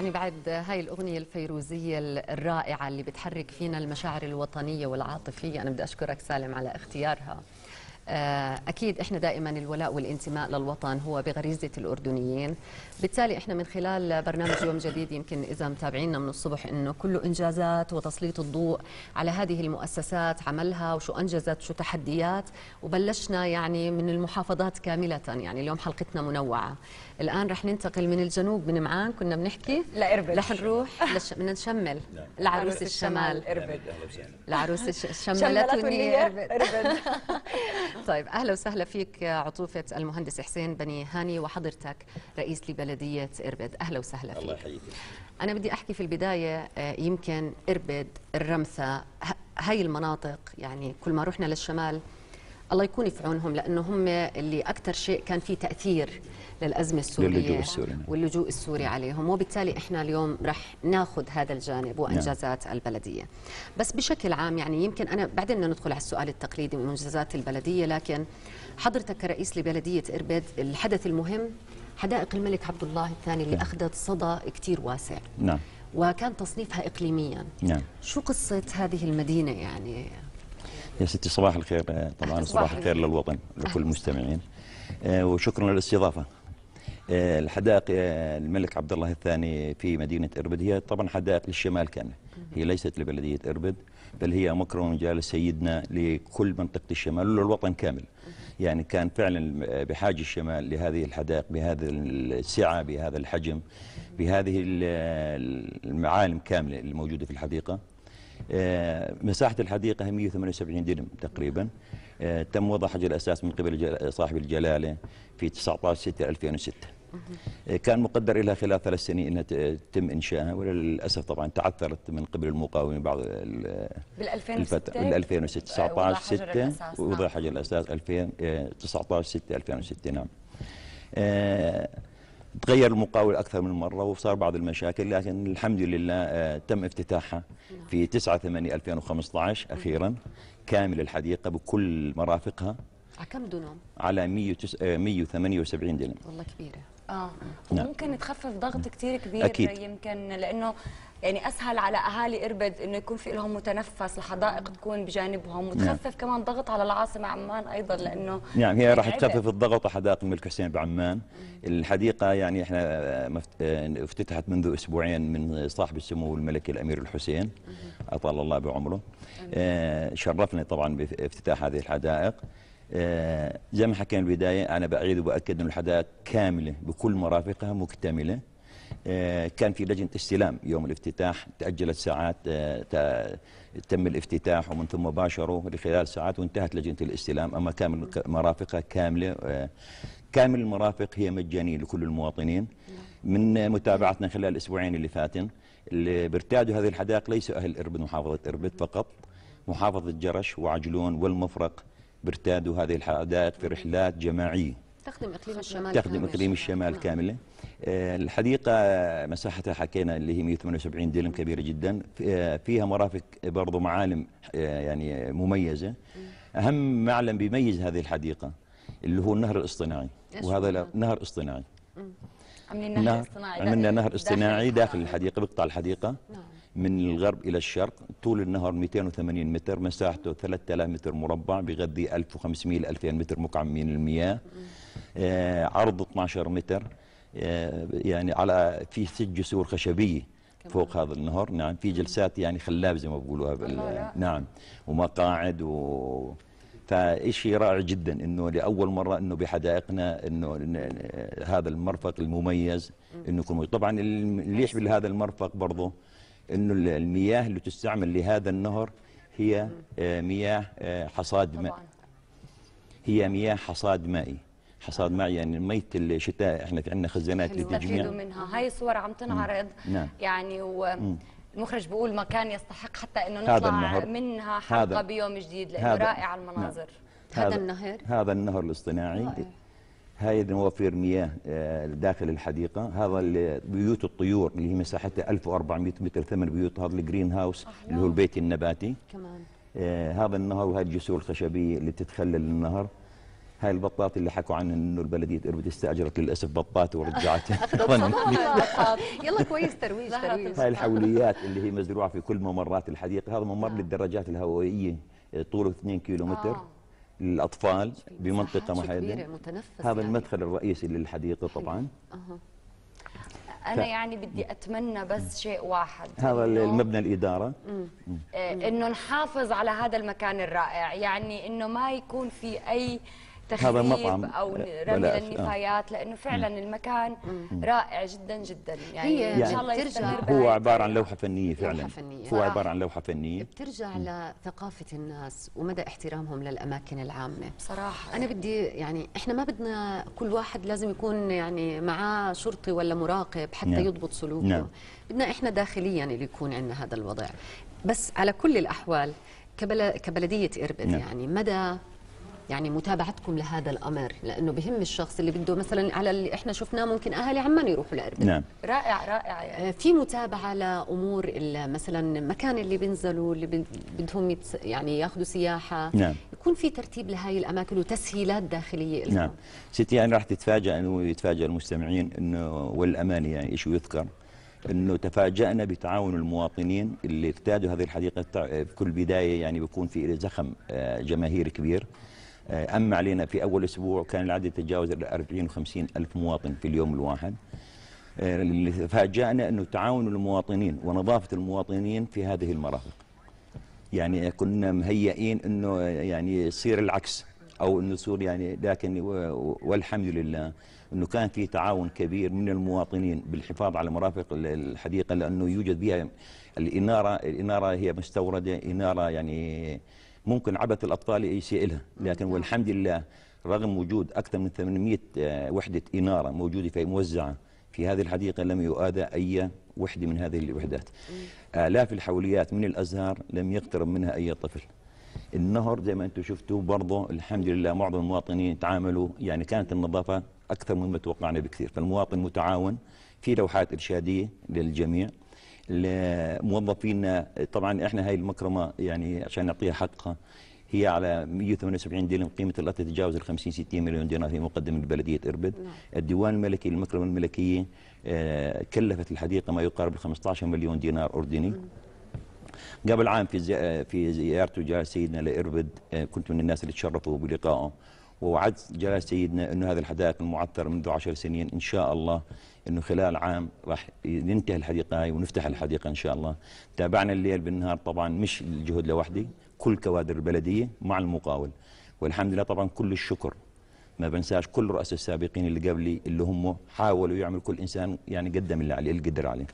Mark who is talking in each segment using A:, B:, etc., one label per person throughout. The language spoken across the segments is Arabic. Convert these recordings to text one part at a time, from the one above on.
A: يعني بعد هاي الأغنية الفيروزية الرائعة اللي بتحرك فينا المشاعر الوطنية والعاطفية أنا بدي أشكرك سالم على اختيارها آه، أكيد إحنا دائما الولاء والانتماء للوطن هو بغريزة الأردنيين بالتالي إحنا من خلال برنامج يوم جديد يمكن إذا متابعينا من الصبح إنه كله إنجازات وتسليط الضوء على هذه المؤسسات عملها وشو أنجزت شو تحديات وبلشنا يعني من المحافظات كاملة يعني اليوم حلقتنا منوعة الآن رح ننتقل من الجنوب من معان كنا بنحكي لإربد رح نروح لش... بدنا نشمل لعروس الشمال إربد لعروس الشمالات إربد طيب اهلا وسهلا فيك عطوفه المهندس حسين بني هاني وحضرتك رئيس لبلديه اربد اهلا وسهلا فيك الله يحييك انا بدي احكي في البدايه آه، يمكن اربد الرمثه هاي المناطق يعني كل ما رحنا للشمال الله يكون في عونهم لانه هم اللي اكثر شيء كان في تاثير للازمه السوريه للجوء السوري نعم. واللجوء السوري نعم. عليهم وبالتالي احنا اليوم رح ناخذ هذا الجانب نعم. وانجازات نعم. البلديه بس بشكل عام يعني يمكن انا بعدين بدنا ندخل على السؤال التقليدي ومنجزات البلديه لكن حضرتك كرئيس لبلديه اربد الحدث المهم حدائق الملك عبد الله الثاني اللي نعم. اخذت صدى كثير واسع نعم وكان تصنيفها اقليميا نعم شو قصه هذه المدينه يعني
B: يا ستي صباح الخير آه، طبعا صباح الخير للوطن لكل المستمعين آه، وشكرا للاستضافه آه، الحدائق الملك عبد الله الثاني في مدينه اربد هي طبعا حدائق للشمال كانت هي ليست لبلديه اربد بل هي مكرم ومجال سيدنا لكل منطقه الشمال وللوطن كامل يعني كان فعلا بحاجه الشمال لهذه الحدائق بهذه السعه بهذا الحجم بهذه المعالم كامله الموجوده في الحديقه آه، مساحة الحديقة 178 دينم تقريبا آه، تم وضع حجر الأساس من قبل صاحب الجلالة في 19 6 2006 كان مقدر لها خلال ثلاث سنين انها تتم انشائها وللاسف طبعا تعثرت من قبل المقاومين بعض بال 2006 بال 2006 19 6 وضع حجر الاساس 2000 19 6 2006 نعم آه، تغير المقاول أكثر من مرة وصار بعض المشاكل لكن الحمد لله آه، تم افتتاحها في 9/8/2015 نعم. نعم. أخيرا كامل الحديقة بكل مرافقها
A: على
C: كم دونم؟
B: على 178 آه، دونم
A: والله كبيرة
C: اه نعم. ممكن تخفف ضغط كثير كبير أكيد. يمكن لانه يعني اسهل على اهالي اربد انه يكون في لهم متنفس الحدائق نعم. تكون بجانبهم نعم. وتخفف نعم. كمان ضغط على العاصمه عمان ايضا لانه نعم هي يعني راح تخفف
B: الضغط على حدائق الملك حسين بعمان مم. الحديقه يعني احنا آه، آه، افتتحت منذ اسبوعين من صاحب السمو الملكي الامير الحسين مم. اطال الله بعمره شرفني آه، شرفنا طبعا بافتتاح هذه الحدائق آه، زي ما حكينا البداية أنا بعيد وبأكد أن الحدائق كاملة بكل مرافقها مكتملة آه، كان في لجنة استلام يوم الافتتاح تأجلت ساعات آه، تم الافتتاح ومن ثم باشروا لخلال ساعات وانتهت لجنة الاستلام أما كامل مرافقها كاملة كامل المرافق هي مجانية لكل المواطنين من متابعتنا خلال الأسبوعين اللي فاتن اللي بيرتادوا هذه الحدائق ليسوا أهل إربد محافظة إربد فقط محافظة جرش وعجلون والمفرق بيرتادوا هذه الحدائق في رحلات جماعية
A: تخدم إقليم الشمال تخدم إقليم
B: الشمال نعم. كاملة آه، الحديقة مساحتها حكينا اللي هي 178 دلم كبيرة جدا آه، فيها مرافق برضو معالم آه، يعني مميزة أهم معلم بيميز هذه الحديقة اللي هو النهر الاصطناعي وهذا نهر اصطناعي
C: عملنا نهر اصطناعي عملنا نهر اصطناعي داخل
B: الحديقة بقطع الحديقة نعم. من الغرب إلى الشرق طول النهر 280 متر مساحته 3000 متر مربع بغذي 1500 ل 2000 متر مكعب من المياه آه، عرض 12 متر آه، يعني على في ست جسور خشبيه فوق هذا النهر نعم في جلسات يعني خلاب زي ما بيقولوها نعم ومقاعد و فشيء رائع جدا انه لاول مره انه بحدائقنا انه هذا المرفق المميز انه يكون طبعا اللي يحمل هذا المرفق برضه انه المياه اللي تستعمل لهذا النهر هي آه، مياه آه، حصاد ماء هي مياه حصاد مائي حصاد مائي يعني ميه الشتاء احنا في عندنا خزانات للتجميع
C: منها هاي صور عم تنعرض نعم. يعني و المخرج بيقول مكان يستحق حتى انه نطلع منها حلقه بيوم جديد لانه رائع المناظر نعم. هذا, هذا النهر
B: هذا النهر الاصطناعي رائع. هاي نوافير مياه آه، داخل الحديقة هذا بيوت الطيور اللي هي مساحتها 1400 متر ثمان بيوت هذا الجرين هاوس أحلى. اللي هو نعم. البيت النباتي كمان آه هذا النهر وهذه الجسور الخشبية اللي تتخلل النهر هاي البطات اللي حكوا عنها انه البلديه اربد استاجرت للاسف بطات ورجعتها
A: يلا كويس ترويج ترويج هاي
B: الحوليات اللي هي مزروعه في كل ممرات الحديقه هذا ممر نعم. للدراجات الهوائيه آه، طوله 2 كيلو متر آه. للاطفال بمنطقه محدده هذا يعني. المدخل الرئيسي للحديقه إيه. طبعا
C: أه. انا ف... يعني بدي اتمنى بس شيء واحد
B: هذا إنه... المبنى الاداره
C: إيه، انه نحافظ على هذا المكان الرائع يعني انه ما يكون في اي هذا مطعم او آه، رمي آه. للنفايات لانه فعلا مم. المكان مم. رائع جدا جدا يعني هي ان شاء الله يرجع
B: هو عباره عن لوحه فنيه فعلا لوحة فنية. هو عباره عن لوحه فنيه بترجع مم.
A: لثقافه الناس ومدى احترامهم للاماكن العامه بصراحه انا بدي يعني احنا ما بدنا كل واحد لازم يكون يعني معاه شرطي ولا مراقب حتى نعم. يضبط سلوكه نعم. بدنا احنا داخليا اللي يكون عندنا هذا الوضع بس على كل الاحوال كبلديه اربد نعم. يعني مدى يعني متابعتكم لهذا الامر لانه بهم الشخص اللي بده مثلا على اللي احنا شفناه ممكن اهالي عمان يروحوا لاربد نعم رائع رائع يعني. في متابعه لامور مثلا المكان اللي بينزلوا اللي بدهم يعني ياخذوا سياحه نعم يكون في ترتيب لهي الاماكن وتسهيلات داخليه لهم نعم
B: ستي يعني راح تتفاجئ انه يتفاجئ المستمعين انه والامانه يعني شيء يذكر انه تفاجأنا بتعاون المواطنين اللي ارتادوا هذه الحديقه في كل بدايه يعني بيكون في زخم آه، جماهير كبير آه، أما علينا في أول أسبوع كان العدد يتجاوز 40 50 ألف مواطن في اليوم الواحد آه، اللي فاجأنا أنه تعاون المواطنين ونظافة المواطنين في هذه المرافق يعني كنا مهيئين أنه يعني يصير العكس أو أنه يصير يعني لكن والحمد لله أنه كان في تعاون كبير من المواطنين بالحفاظ على مرافق الحديقة لأنه يوجد بها الإنارة الإنارة هي مستوردة إنارة يعني ممكن عبث الأطفال لها لكن نعم. والحمد لله رغم وجود أكثر من 800 آه، وحدة إنارة موجودة في موزعة في هذه الحديقة لم يؤذى أي وحدة من هذه الوحدات آلاف آه، الحوليات من الأزهار لم يقترب منها أي طفل النهر زي ما أنتم شفتوا برضه الحمد لله معظم المواطنين تعاملوا يعني كانت النظافة أكثر مما توقعنا بكثير فالمواطن متعاون في لوحات إرشادية للجميع لموظفينا طبعا احنا هاي المكرمه يعني عشان نعطيها حقها هي على 178 دينار قيمه لا تتجاوز ال 50 60 مليون دينار هي مقدمه من بلديه اربد نعم. الديوان الملكي المكرمه الملكيه آه، كلفت الحديقه ما يقارب ال 15 مليون دينار اردني مم. نعم. قبل عام في زي في زيارته جاء سيدنا لاربد آه، كنت من الناس اللي تشرفوا بلقائه ووعدت جلالة سيدنا أنه هذه الحدائق المعطر منذ عشر سنين إن شاء الله أنه خلال عام راح ننتهي الحديقة هاي ونفتح الحديقة إن شاء الله تابعنا الليل بالنهار طبعا مش الجهد لوحدي كل كوادر البلدية مع المقاول والحمد لله طبعا كل الشكر ما بنساش كل الرؤساء السابقين اللي قبلي اللي هم حاولوا يعملوا كل انسان يعني قدم اللي عليه اللي قدر عليه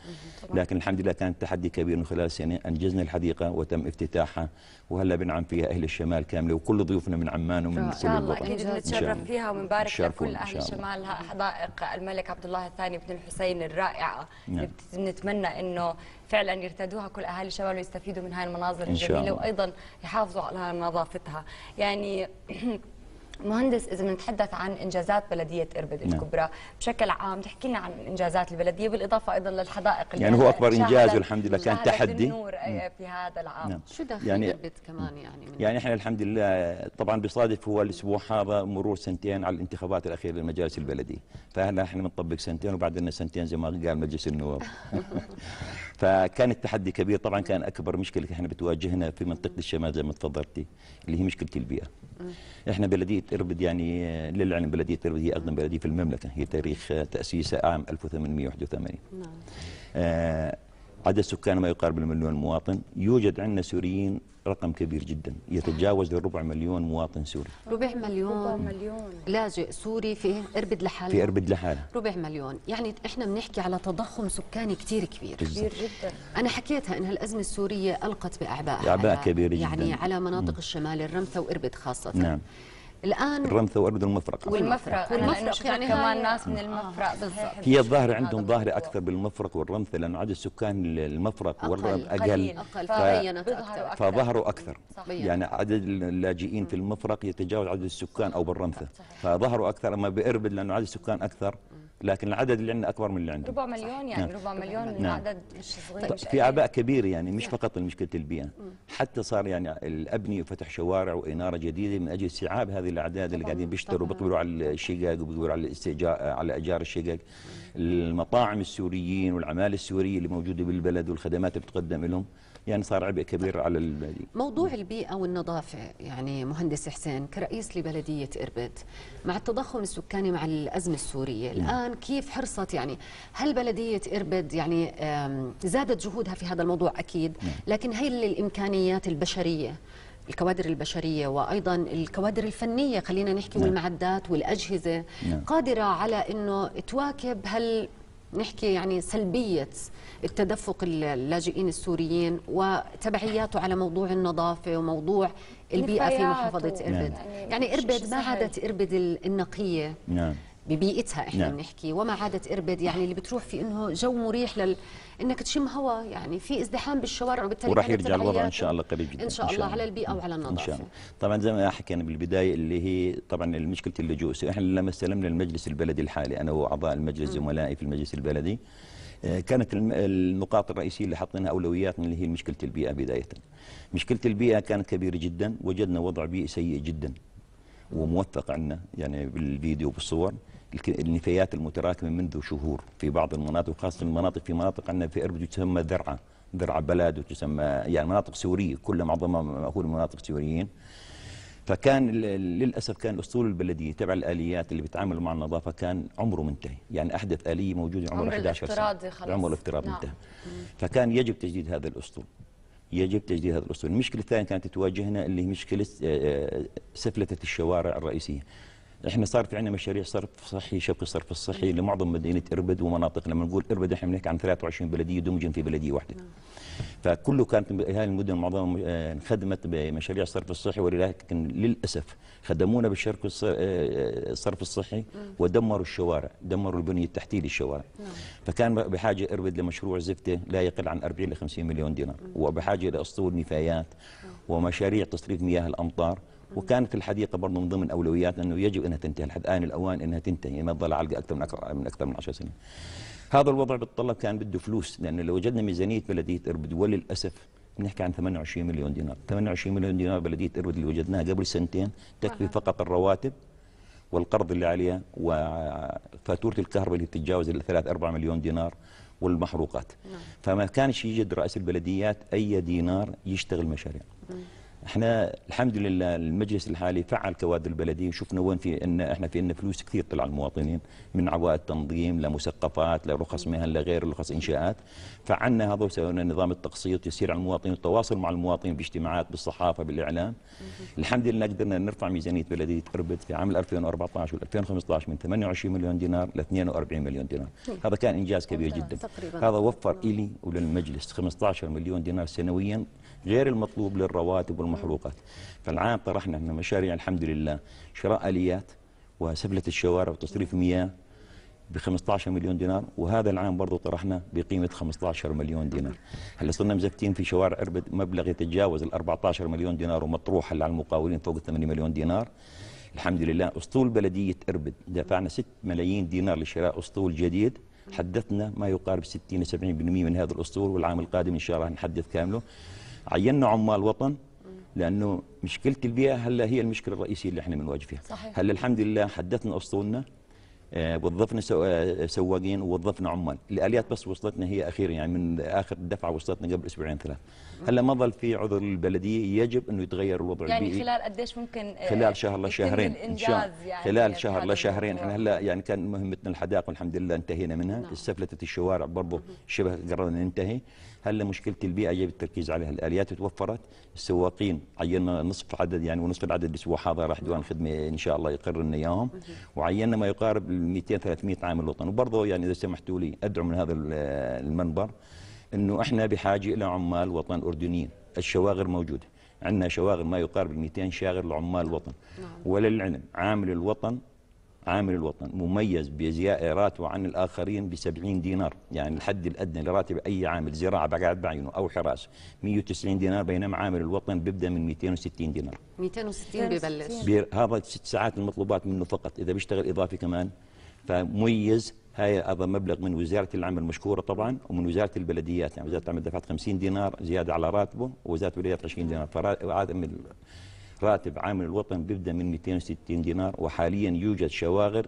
B: لكن الحمد لله كان تحدي كبير من خلال سنه انجزنا الحديقه وتم افتتاحها وهلا بنعم فيها اهل الشمال كامله وكل ضيوفنا من عمان ومن كل الوطن ان شاء الله اكيد نتشرف فيها ونبارك لكل اهل الشمال
C: حدائق الملك عبد الله الثاني بن الحسين الرائعه نعم. نتمنى انه فعلا يرتادوها كل اهالي الشمال ويستفيدوا من هاي المناظر الجميله وايضا يحافظوا على نظافتها يعني مهندس اذا بنتحدث عن انجازات بلديه اربد نعم. الكبرى بشكل عام تحكي لنا عن انجازات البلديه بالاضافه ايضا للحدائق اللي يعني هو اكبر انجاز والحمد لله كان تحدي النور آه، نعم. في هذا
B: العام نعم. شو داخل يعني اربد كمان يعني من يعني احنا الحمد لله طبعا بيصادف هو الاسبوع هذا مرور سنتين على الانتخابات الاخيره للمجالس البلديه فهلا احنا بنطبق سنتين وبعد لنا سنتين زي ما قال مجلس النواب فكان التحدي كبير طبعا كان اكبر مشكله احنا بتواجهنا في منطقه الشمال زي ما تفضلتي اللي هي مشكله البيئه احنا بلديه اربد يعني للعلم بلديه اربد هي اقدم بلديه في المملكه هي تاريخ تاسيسها عام 1881 نعم آه، عدد سكان ما يقارب المليون مواطن يوجد عندنا سوريين رقم كبير جدا يتجاوز الربع مليون مواطن سوري
A: ربع مليون ربع مليون لاجئ سوري في اربد لحاله في اربد لحاله ربع مليون يعني احنا بنحكي على تضخم سكاني كثير كبير كبير جدا انا حكيتها ان الازمه السوريه القت باعباء اعباء كبيره يعني جدا يعني على مناطق م. الشمال الرمثا واربد خاصه نعم الان الرمثه
B: واردن المفرق والمفرق
C: والمفرق يعني كمان ناس من آه، المفرق بالضبط هي الظاهره عندهم
B: ظاهره اكثر بالمفرق والرمثه لانه عدد سكان المفرق والرمثة اقل اقل فظهروا اكثر يعني عدد اللاجئين في المفرق يتجاوز عدد السكان او بالرمثه فظهروا اكثر اما باربد لانه عدد السكان اكثر لكن العدد اللي عندنا اكبر من اللي عندهم
C: ربع مليون يعني نعم. ربع مليون نعم. العدد مش صغير طيب، مش في
B: اعباء كبيره يعني مش فقط مشكله البيئه حتى صار يعني الابني وفتح شوارع واناره جديده من اجل استيعاب هذه الاعداد اللي قاعدين بيشتروا بيقبلوا على الشقق وبيقبلوا على الاستئجار على اجار الشقق المطاعم السوريين والعمال السوريه اللي موجوده بالبلد والخدمات اللي بتقدم لهم يعني صار عبء كبير على البلدية
A: موضوع البيئة والنظافة يعني مهندس حسين كرئيس لبلدية إربد مع التضخم السكاني مع الأزمة السورية نعم. الآن كيف حرصت يعني هل بلدية إربد يعني زادت جهودها في هذا الموضوع أكيد نعم. لكن هل الإمكانيات البشرية الكوادر البشرية وأيضا الكوادر الفنية خلينا نحكي نعم. والمعدات والأجهزة نعم. قادرة على أنه تواكب هل نحكي يعني سلبية التدفق اللاجئين السوريين وتبعياته على موضوع النظافة وموضوع البيئة في محافظة إربد نعم. يعني إربد ما عادت إربد النقية نعم. ببيئتها احنا نعم. بنحكي وما عادت اربد يعني اللي بتروح في انه جو مريح لل انك تشم هواء يعني في ازدحام بالشوارع وبالتالي وراح يرجع الوضع ان شاء
B: الله قريب جدا ان شاء, إن شاء الله, الله على البيئه وعلى النظافه ان شاء الله طبعا زي ما حكينا بالبدايه اللي هي طبعا مشكله اللجوء احنا لما استلمنا المجلس البلدي الحالي انا واعضاء المجلس زملائي في المجلس البلدي آه، كانت النقاط الرئيسية اللي حطيناها أولوياتنا اللي هي مشكلة البيئة بداية مشكلة البيئة كانت كبيرة جدا وجدنا وضع بيئي سيء جدا وموثق عنا يعني بالفيديو وبالصور النفايات المتراكمه منذ شهور في بعض المناطق خاصه المناطق في مناطق عندنا في اربد تسمى ذرعة ذرعة بلد وتسمى يعني مناطق سوريه كلها معظمها مأهول مناطق سوريين فكان للاسف كان الاسطول البلديه تبع الاليات اللي بيتعاملوا مع النظافه كان عمره منتهي، يعني احدث اليه موجوده عمرها عمر 11 سنه عمر الافتراضي عمر الافتراضي نعم. منتهي فكان يجب تجديد هذا الاسطول يجب تجديد هذا الاسطول، المشكله الثانيه كانت تواجهنا اللي هي مشكله سفلته الشوارع الرئيسيه احنا صار في عندنا مشاريع صرف صحي شبكه صرف الصحي لمعظم مدينه اربد ومناطق لما نقول اربد احنا بنحكي عن 23 بلديه دمجن في بلديه واحده نعم. فكله كانت هذه المدن معظمها آه، انخدمت بمشاريع الصرف الصحي ولكن للاسف خدمونا بالشرك الصرف آه، آه، الصحي نعم. ودمروا الشوارع دمروا البنيه التحتيه للشوارع نعم. فكان بحاجه اربد لمشروع زفته لا يقل عن 40 ل 50 مليون دينار وبحاجه لاسطول نفايات ومشاريع تصريف مياه الامطار وكانت الحديقه برضه من ضمن اولوياتنا انه يجب انها تنتهي لحد آن الاوان انها تنتهي ما تظل علقه اكثر من اكثر من اكثر من 10 سنين. هذا الوضع بالطلب كان بده فلوس لانه لو وجدنا ميزانيه بلديه اربد وللاسف نحكي عن 28 مليون دينار 28 مليون دينار بلدية إربد اللي وجدناها قبل سنتين تكفي فقط الرواتب والقرض اللي عليها وفاتورة الكهرباء اللي بتتجاوز ال 3 4 مليون دينار والمحروقات نعم. فما كانش يجد رئيس البلديات أي دينار يشتغل مشاريع نعم. احنا الحمد لله المجلس الحالي فعل كوادر البلديه وشفنا وين في ان احنا في ان فلوس كثير طلع المواطنين من عوائد تنظيم لمسقفات لرخص مهن لغير رخص انشاءات فعلنا هذا وسوينا نظام التقسيط يسير على المواطنين التواصل مع المواطنين باجتماعات بالصحافه بالاعلام الحمد لله قدرنا نرفع ميزانيه بلديه تربت في عام 2014 و2015 من 28 مليون دينار ل 42 مليون دينار طيب. هذا كان انجاز كبير طيب، جدا هذا وفر الي وللمجلس 15 مليون دينار سنويا غير المطلوب للرواتب والمحروقات فالعام طرحنا من مشاريع الحمد لله شراء اليات وسفلة الشوارع وتصريف مياه ب 15 مليون دينار وهذا العام برضه طرحنا بقيمه 15 مليون دينار هلا صرنا مزفتين في شوارع اربد مبلغ يتجاوز ال 14 مليون دينار ومطروح هلا على المقاولين فوق 8 مليون دينار الحمد لله اسطول بلديه اربد دفعنا 6 ملايين دينار لشراء اسطول جديد حدثنا ما يقارب 60 70% من هذا الاسطول والعام القادم ان شاء الله نحدث كامله عيننا عمال وطن لانه مشكله البيئه هلا هي المشكله الرئيسيه اللي احنا بنواجه فيها هلا الحمد لله حدثنا اسطولنا آه، وظفنا آه، سواقين ووظفنا عمال الاليات بس وصلتنا هي اخيرا يعني من اخر دفعه وصلتنا قبل اسبوعين ثلاث هلا ما ظل في عذر البلديه يجب انه يتغير الوضع يعني البيئي
C: يعني خلال قديش ممكن آه، خلال
B: شهر لشهرين ان شاء يعني خلال شهر لشهرين احنا هلا يعني كان مهمتنا الحدائق والحمد لله انتهينا منها نعم. استفلتت الشوارع برضه شبه قررنا ننتهي هل مشكله البيئه يجب التركيز عليها الاليات توفرت السواقين عينا نصف عدد يعني ونصف العدد اللي حاضر راح ديوان الخدمه ان شاء الله يقر لنا اياهم وعينا ما يقارب 200 300 عامل وطن وبرضه يعني اذا سمحتوا لي ادعو من هذا المنبر انه احنا بحاجه الى عمال وطن اردنيين الشواغر موجوده عندنا شواغر ما يقارب 200 شاغر لعمال نعم. وللعلم عامل الوطن عامل الوطن مميز بزياء راتبه عن الآخرين ب 70 دينار يعني الحد الأدنى لراتب أي عامل زراعة بقعد بعينه أو حراسة 190 دينار بينما عامل الوطن بيبدأ من 260 دينار
A: 260 ببلش
B: هذا ست ساعات المطلوبات منه فقط إذا بيشتغل إضافي كمان فمميز هاي هذا مبلغ من وزارة العمل مشكورة طبعا ومن وزارة البلديات يعني وزارة العمل دفعت 50 دينار زيادة على راتبه ووزارة البلديات 20 دينار فراتب راتب عامل الوطن بيبدا من 260 دينار وحاليا يوجد شواغر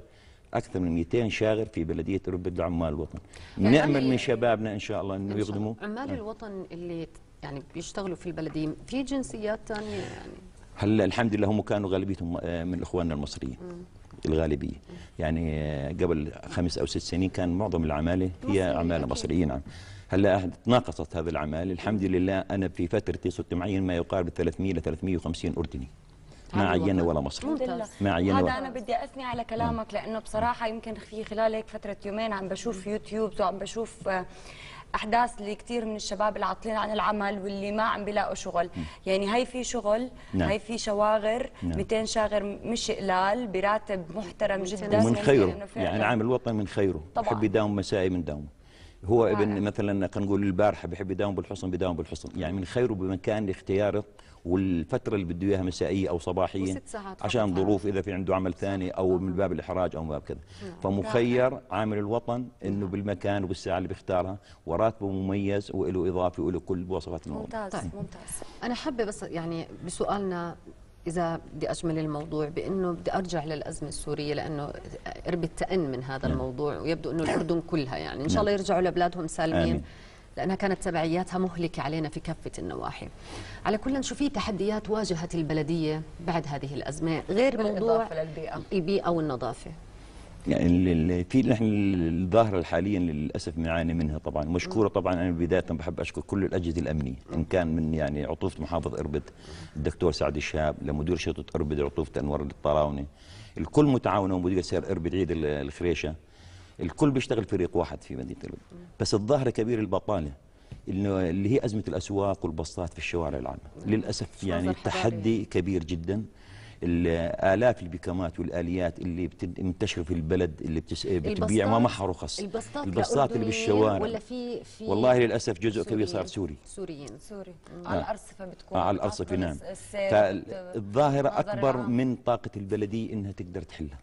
B: اكثر من 200 شاغر في بلديه ربد عمال الوطن طيب، نامل من شبابنا ان شاء الله انه يخدموا
A: عمال آه. الوطن اللي يعني بيشتغلوا في البلديه في جنسيات ثانيه يعني
B: هلا الحمد لله هم كانوا غالبيتهم آه، من اخواننا المصريين الغالبيه يعني آه، قبل خمس او ست سنين كان معظم العماله هي عماله مصريين نعم هلا تناقصت هذا الاعمال الحمد لله انا في فترتي صرت معين ما يقارب 300 ل 350 اردني ما عينه ولا مصر ما عينه هذا انا
C: بدي اثني على نعم. كلامك لانه بصراحه يمكن في خلال هيك فتره يومين عم بشوف يوتيوب وعم بشوف آه، احداث لكثير من الشباب العاطلين عن العمل واللي ما عم بيلاقوا شغل م. يعني هي في شغل نعم. هي في شواغر نعم. 200 شاغر مش قلال براتب محترم جدا ومن يعني خيره يعني العامل
B: الوطني من خيره طبعا بحب يداوم مسائي من داومه هو رائع. ابن مثلا خلينا نقول البارحه بيحب يداوم بالحصن بيداوم بالحصن يعني من خيره بمكان لاختياره والفتره اللي بده اياها مسائيه او صباحيه عشان آه. ظروف اذا في عنده عمل ثاني او من باب الاحراج او من باب كذا نعم. فمخير نعم. عامل الوطن انه نعم. بالمكان وبالساعه اللي بيختارها وراتبه مميز وله اضافه وله كل مواصفات الموضوع ممتاز طيب.
A: ممتاز انا حابه بس يعني بسؤالنا إذا بدي أجمل الموضوع بأنه بدي أرجع للأزمة السورية لأنه قرب تأن من هذا نعم. الموضوع ويبدو أنه الأردن كلها يعني إن شاء الله نعم. يرجعوا لبلادهم سالمين آمين. لأنها كانت تبعياتها مهلكة علينا في كافة النواحي على كل شو في تحديات واجهت البلدية بعد هذه الأزمة غير موضوع للبيئة. البيئة والنظافة
B: يعني في نحن الظاهرة حاليا للأسف بنعاني منها طبعا مشكورة طبعا أنا بداية بحب أشكر كل الأجهزة الأمنية إن كان من يعني عطوفة محافظ إربد الدكتور سعد الشهاب لمدير شرطة إربد عطوفة أنور الطراونة الكل متعاونة ومدير سير إربد عيد الخريشة الكل بيشتغل فريق واحد في مدينة إربد بس الظاهرة كبير البطالة انه اللي هي أزمة الأسواق والبسطات في الشوارع العامة نعم. للأسف يعني تحدي كبير جدا الالاف البكمات والاليات اللي منتشره في البلد بتس... آه، بتبيع ما معها رخص البسطات البسطات اللي بالشوارع ولا في, في والله للاسف جزء كبير صار سوري
A: سوريين سوري آه. على الارصفه بتكون آه على الارصفه نعم فالظاهره آه، اكبر من
B: طاقه البلديه انها تقدر تحلها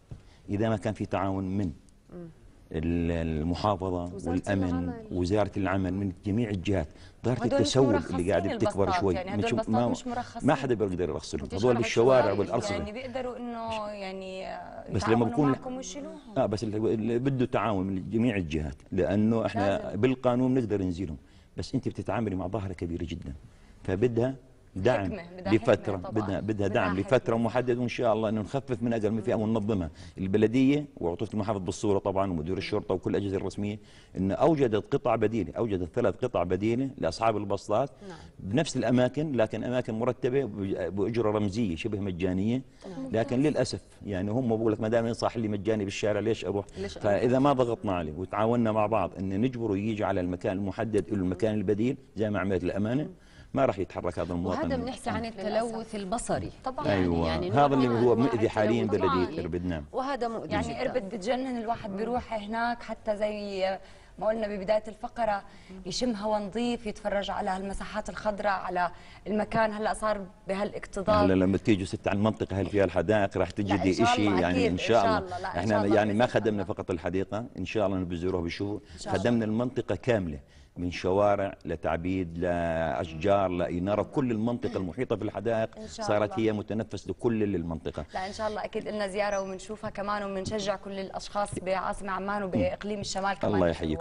B: اذا ما كان في تعاون من م. المحافظه والامن وزاره العمل من جميع الجهات ظاهره التسول اللي قاعده تكبر شوي يعني مش ما مش ما حدا بيقدر يرخصهم هذول الشوارع يعني، والارصفه يعني
C: بيقدروا انه يعني بس لما بكون
B: اه بس اللي بده تعاون من جميع الجهات لانه احنا لازم. بالقانون بنقدر نزيلهم بس انت بتتعاملي مع ظاهره كبيره جدا فبدها دعم لفتره بدنا بدها دعم لفتره محدده وان شاء الله انه نخفف من اجل الفئه وننظمها البلديه وعطوف المحافظ بالصوره طبعا ومدير الشرطه وكل الاجهزه الرسميه ان اوجدت قطع بديله اوجدت ثلاث قطع بديله لاصحاب البصلات نعم. بنفس الاماكن لكن اماكن مرتبه باجره رمزيه شبه مجانيه نعم. لكن نعم. للاسف يعني هم بقول لك ما دام ينصح لي مجاني بالشارع ليش اروح ليش فاذا ما ضغطنا عليه وتعاوننا مع بعض ان نجبره يجي على المكان المحدد له المكان البديل زي ما عملت الامانه ما راح يتحرك هذا المواطن وهذا بنحكي
C: عن التلوث البصري طبعا يعني أيوة. يعني هذا اللي هو مؤذي حاليا بلديه اربد نعم وهذا مؤذي يعني اربد بتجنن الواحد بيروح هناك حتى زي ما قلنا ببداية الفقرة يشم هواء نظيف يتفرج على المساحات الخضراء على المكان هلا صار بهالاكتظاظ هلا
B: لما تيجوا ست على المنطقة هل فيها الحدائق راح تجدي شيء يعني إن شاء, يعني إن شاء الله, الله. احنا الله يعني ما خدمنا فقط الحديقة إن شاء الله بزوروها بشو خدمنا المنطقة كاملة من شوارع لتعبيد لاشجار لاناره كل المنطقه المحيطه بالحدائق صارت هي متنفس لكل المنطقه
C: لا ان شاء الله اكيد لنا زياره وبنشوفها كمان وبنشجع كل الاشخاص بعاصمه عمان وباقليم الشمال كمان الله يحييك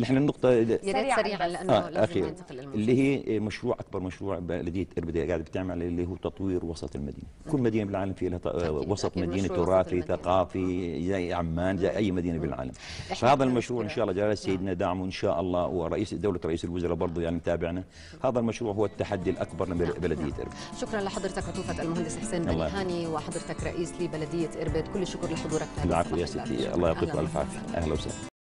B: نحن النقطه سريعا, سريعا لانه آه لازم ننتقل اللي هي مشروع اكبر مشروع بلديه اربدة قاعده بتعمل اللي هو تطوير وسط المدينه كل مدينه بالعالم في لها آه، وسط مدينه تراثي ثقافي زي عمان زي اي مدينه بالعالم فهذا المشروع ان شاء الله جلال سيدنا نعم. دعمه ان شاء الله ورئيس دوله رئيس الوزراء برضه يعني متابعنا هذا المشروع هو التحدي الاكبر لبلديه اربد
A: شكرا لحضرتك عطوفه المهندس حسين بنيهاني وحضرتك رئيس لبلديه اربد كل الشكر لحضورك
B: العفو يا ستي الله يعطيكم الف عافيه اهلا وسهلا